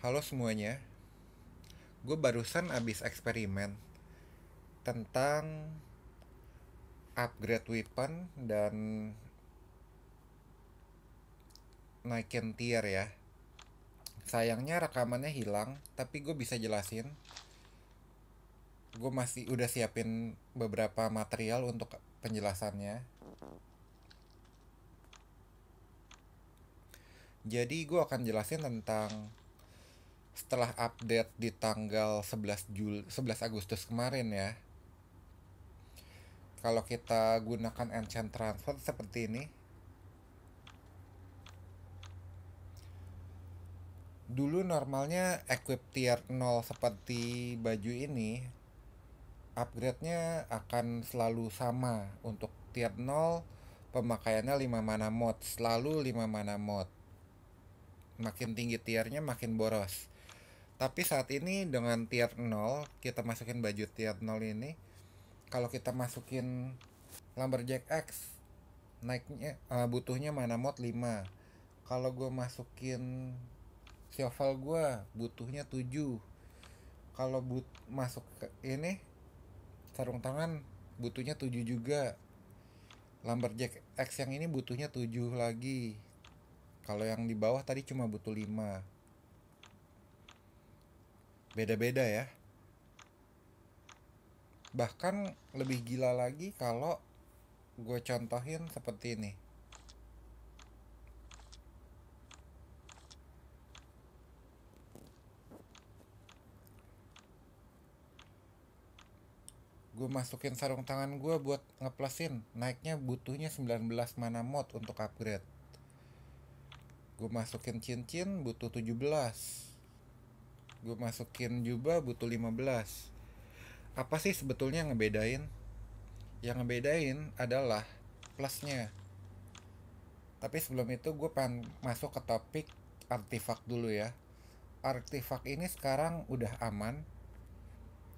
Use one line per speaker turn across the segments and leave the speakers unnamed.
Halo semuanya, gue barusan abis eksperimen tentang upgrade weapon dan naikin tier ya. Sayangnya rekamannya hilang, tapi gue bisa jelasin. Gue masih udah siapin beberapa material untuk penjelasannya. Jadi gue akan jelasin tentang setelah update di tanggal 11 Jul 11 Agustus kemarin ya. Kalau kita gunakan enchant transfer seperti ini. Dulu normalnya equip tier 0 seperti baju ini upgrade-nya akan selalu sama untuk tier 0 pemakaiannya 5 mana mod selalu 5 mana mod makin tinggi tiernya makin boros tapi saat ini dengan tier 0, kita masukin baju tier 0 ini, kalau kita masukin Lumberjack X, naiknya uh, butuhnya mana mod 5. Kalau gue masukin shovel gue butuhnya 7. Kalau but masuk ke ini sarung tangan butuhnya 7 juga. Lumberjack X yang ini butuhnya 7 lagi. Kalau yang di bawah tadi cuma butuh 5 beda-beda ya bahkan lebih gila lagi kalau gue contohin seperti ini gue masukin sarung tangan gue buat ngeplusin naiknya butuhnya 19 mana mod untuk upgrade gue masukin cincin butuh 17 gue masukin juga butuh 15 apa sih sebetulnya yang ngebedain yang ngebedain adalah plusnya tapi sebelum itu gue pengen masuk ke topik artefak dulu ya artefak ini sekarang udah aman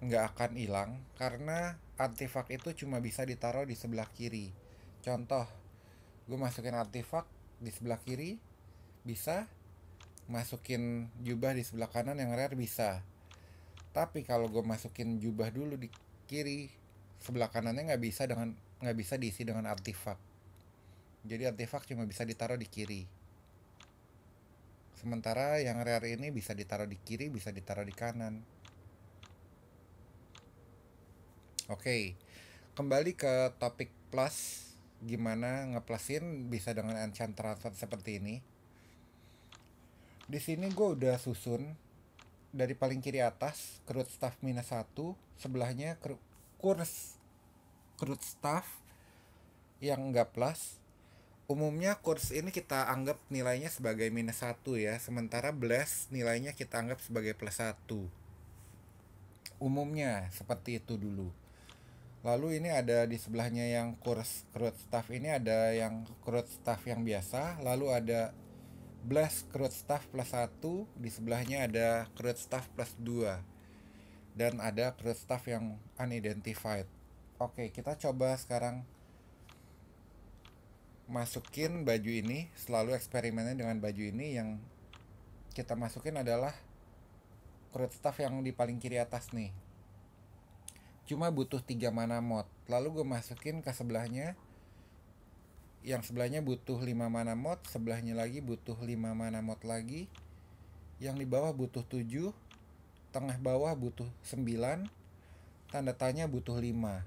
nggak akan hilang karena artefak itu cuma bisa ditaruh di sebelah kiri contoh gue masukin artefak di sebelah kiri bisa masukin jubah di sebelah kanan yang rare bisa tapi kalau gue masukin jubah dulu di kiri sebelah kanannya nggak bisa dengan nggak bisa diisi dengan artefak jadi artefak cuma bisa ditaruh di kiri sementara yang rare ini bisa ditaruh di kiri bisa ditaruh di kanan oke okay. kembali ke topik plus gimana ngeplusin bisa dengan enchant transfer seperti ini di sini gue udah susun dari paling kiri atas kerut staff minus satu sebelahnya kurs kerut staff yang enggak plus umumnya kurs ini kita anggap nilainya sebagai minus satu ya sementara bless nilainya kita anggap sebagai plus satu umumnya seperti itu dulu lalu ini ada di sebelahnya yang kurs kerut staff ini ada yang kerut staff yang biasa lalu ada blast crude staff plus 1 di sebelahnya ada crude staff plus 2 dan ada crude staff yang unidentified oke kita coba sekarang masukin baju ini selalu eksperimennya dengan baju ini yang kita masukin adalah crude staff yang di paling kiri atas nih cuma butuh 3 mana mod lalu gue masukin ke sebelahnya yang sebelahnya butuh 5 mana mod, sebelahnya lagi butuh 5 mana mod lagi. Yang di bawah butuh 7, tengah bawah butuh 9, tanda tanya butuh 5.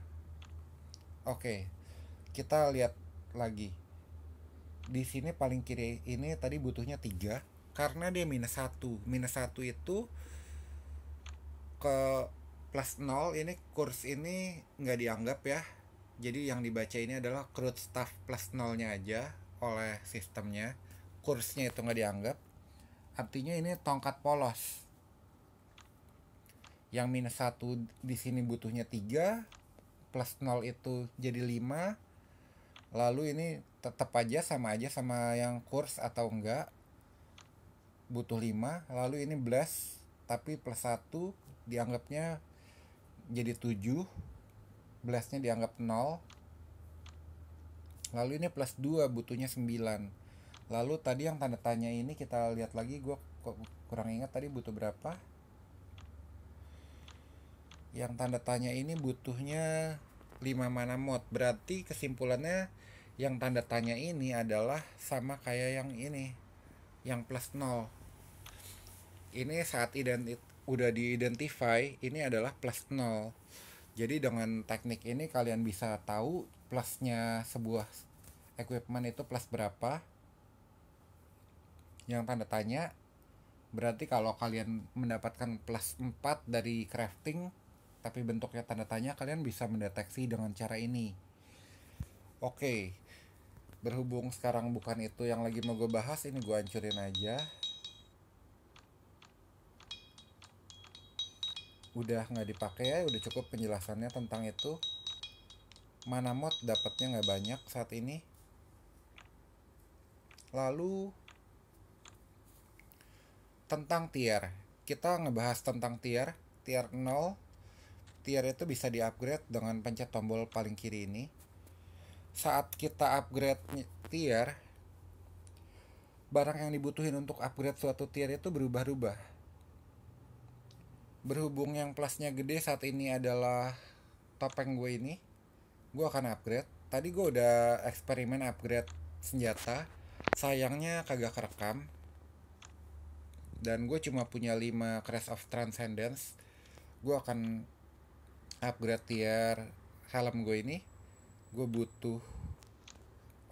Oke. Kita lihat lagi. Di sini paling kiri ini tadi butuhnya 3 karena dia minus 1. Minus 1 itu ke plus 0 ini kurs ini nggak dianggap ya jadi yang dibaca ini adalah crude staff plus nolnya aja oleh sistemnya. Kursnya itu nggak dianggap. Artinya ini tongkat polos. Yang minus satu di sini butuhnya 3, plus nol itu jadi 5. Lalu ini tetap aja sama aja sama yang kurs atau enggak. Butuh 5, lalu ini blast tapi plus 1 dianggapnya jadi 7 11 dianggap 0. Lalu ini plus 2 butuhnya 9. Lalu tadi yang tanda tanya ini kita lihat lagi gue kurang ingat tadi butuh berapa. Yang tanda tanya ini butuhnya 5 mana mod. Berarti kesimpulannya yang tanda tanya ini adalah sama kayak yang ini yang plus 0 ini saat identi udah diidentify ini adalah plus 0 jadi dengan teknik ini kalian bisa tahu plusnya sebuah equipment itu plus berapa. Yang tanda tanya berarti kalau kalian mendapatkan plus 4 dari crafting tapi bentuknya tanda tanya kalian bisa mendeteksi dengan cara ini. Oke. Okay. Berhubung sekarang bukan itu yang lagi mau gue bahas, ini gue hancurin aja. udah nggak dipakai ya udah cukup penjelasannya tentang itu mana mod dapatnya nggak banyak saat ini lalu tentang tier kita ngebahas tentang tier tier 0 tier itu bisa di upgrade dengan pencet tombol paling kiri ini saat kita upgrade tier barang yang dibutuhin untuk upgrade suatu tier itu berubah-ubah berhubung yang plusnya gede saat ini adalah topeng gue ini gue akan upgrade tadi gue udah eksperimen upgrade senjata sayangnya kagak kerekam dan gue cuma punya 5 Crash of Transcendence gue akan upgrade tier helm gue ini gue butuh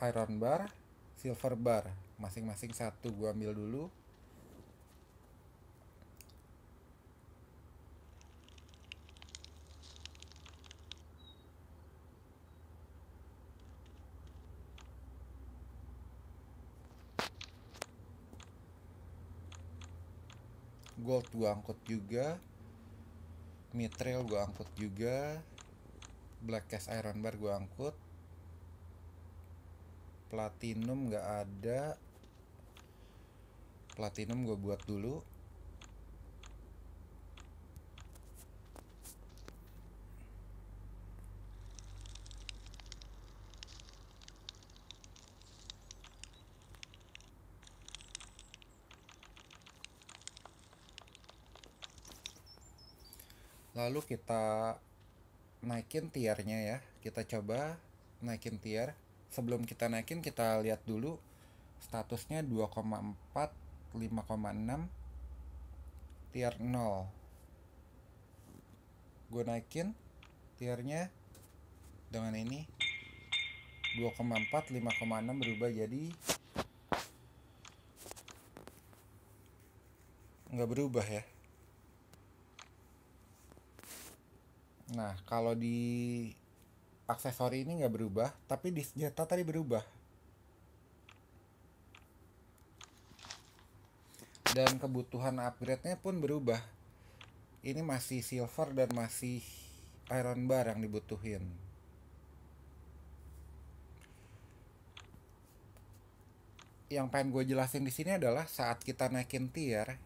iron bar silver bar masing-masing satu gue ambil dulu Gold gue angkut juga Mitril gue angkut juga Black Cast Iron Bar gue angkut Platinum gak ada Platinum gue buat dulu lalu kita naikin tiernya ya kita coba naikin tier sebelum kita naikin kita lihat dulu statusnya 2,4 5,6 tier 0 gue naikin tiernya dengan ini 2,4 5,6 berubah jadi nggak berubah ya Nah, kalau di aksesori ini nggak berubah, tapi di senjata tadi berubah. Dan kebutuhan upgrade-nya pun berubah. Ini masih silver dan masih iron bar yang dibutuhin. Yang pengen gue jelasin di sini adalah saat kita naikin tier,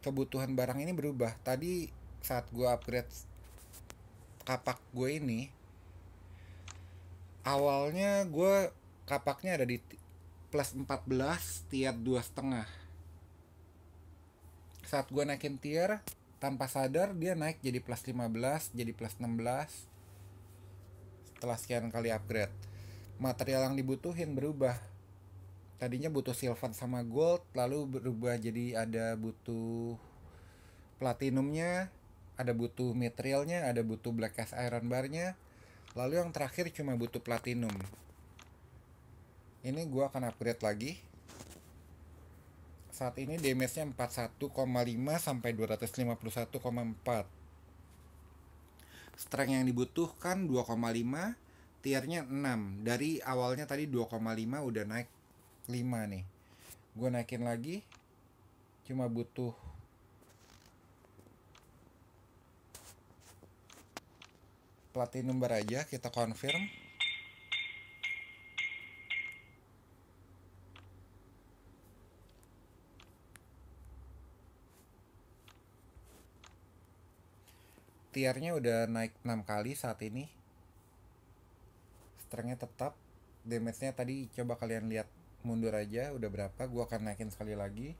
kebutuhan barang ini berubah. Tadi saat gue upgrade kapak gue ini awalnya gue kapaknya ada di plus 14 tiar dua setengah saat gue naikin tier tanpa sadar dia naik jadi plus 15 jadi plus 16 setelah sekian kali upgrade material yang dibutuhin berubah tadinya butuh silver sama gold lalu berubah jadi ada butuh platinumnya ada butuh materialnya ada butuh black cast iron barnya lalu yang terakhir cuma butuh platinum ini gua akan upgrade lagi saat ini damage-nya 41,5 sampai 251,4 strength yang dibutuhkan 2,5 tiernya 6 dari awalnya tadi 2,5 udah naik 5 nih gue naikin lagi cuma butuh platinum bar aja kita confirm tiernya udah naik 6 kali saat ini strengthnya tetap damage-nya tadi coba kalian lihat mundur aja udah berapa gua akan naikin sekali lagi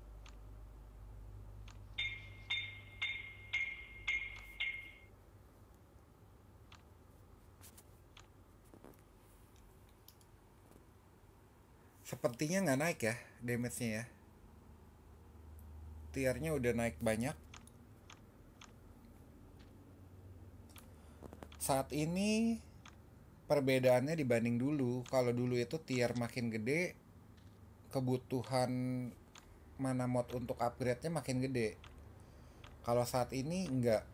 sepertinya nggak naik ya damage-nya ya tiarnya udah naik banyak saat ini perbedaannya dibanding dulu kalau dulu itu tier makin gede kebutuhan mana mod untuk upgrade-nya makin gede kalau saat ini enggak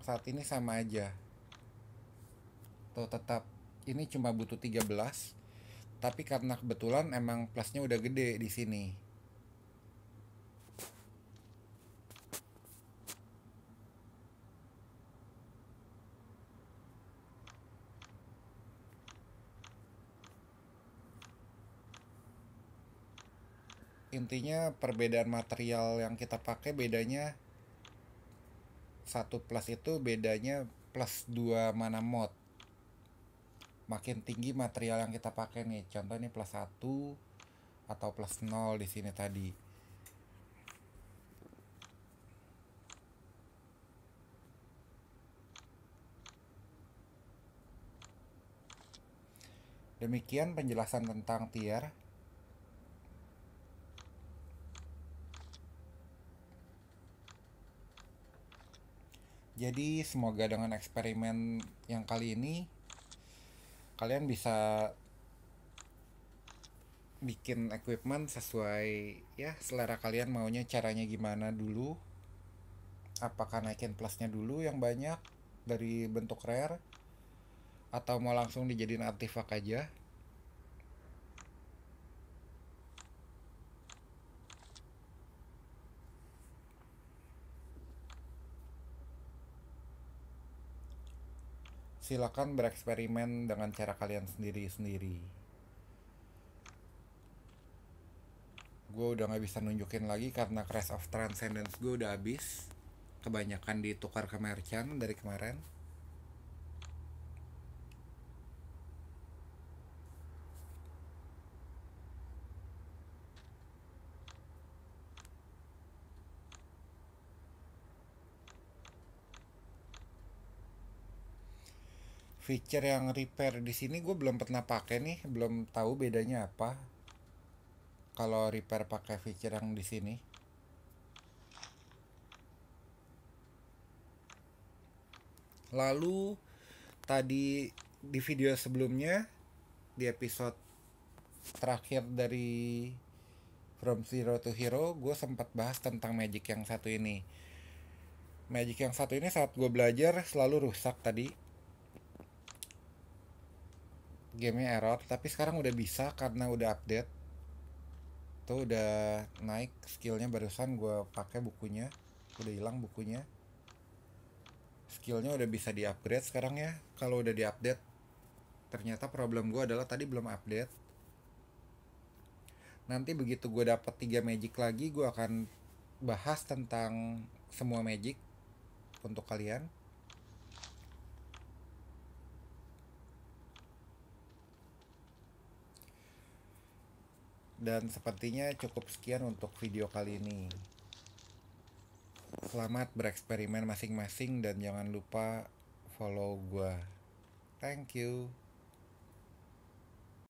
saat ini sama aja tuh tetap ini cuma butuh 13 tapi karena kebetulan emang plusnya udah gede di sini intinya perbedaan material yang kita pakai bedanya satu plus itu bedanya plus dua mana mod makin tinggi material yang kita pakai nih contoh ini plus 1 atau plus 0 di sini tadi Demikian penjelasan tentang tier. Jadi semoga dengan eksperimen yang kali ini kalian bisa bikin equipment sesuai ya selera kalian maunya caranya gimana dulu apakah naikin plusnya dulu yang banyak dari bentuk rare atau mau langsung dijadiin artifact aja silakan bereksperimen dengan cara kalian sendiri-sendiri. Gue udah gak bisa nunjukin lagi karena Crash of Transcendence gue udah habis. Kebanyakan ditukar ke merchant dari kemarin. feature yang repair di sini gue belum pernah pakai nih belum tahu bedanya apa kalau repair pakai feature yang di sini lalu tadi di video sebelumnya di episode terakhir dari From Zero to Hero gue sempat bahas tentang magic yang satu ini magic yang satu ini saat gue belajar selalu rusak tadi gamenya error tapi sekarang udah bisa karena udah update tuh udah naik skillnya barusan gue pakai bukunya udah hilang bukunya skillnya udah bisa di sekarang ya kalau udah diupdate, ternyata problem gue adalah tadi belum update nanti begitu gue dapet 3 magic lagi gue akan bahas tentang semua magic untuk kalian dan sepertinya cukup sekian untuk video kali ini. Selamat bereksperimen masing-masing dan jangan lupa follow gua. Thank you.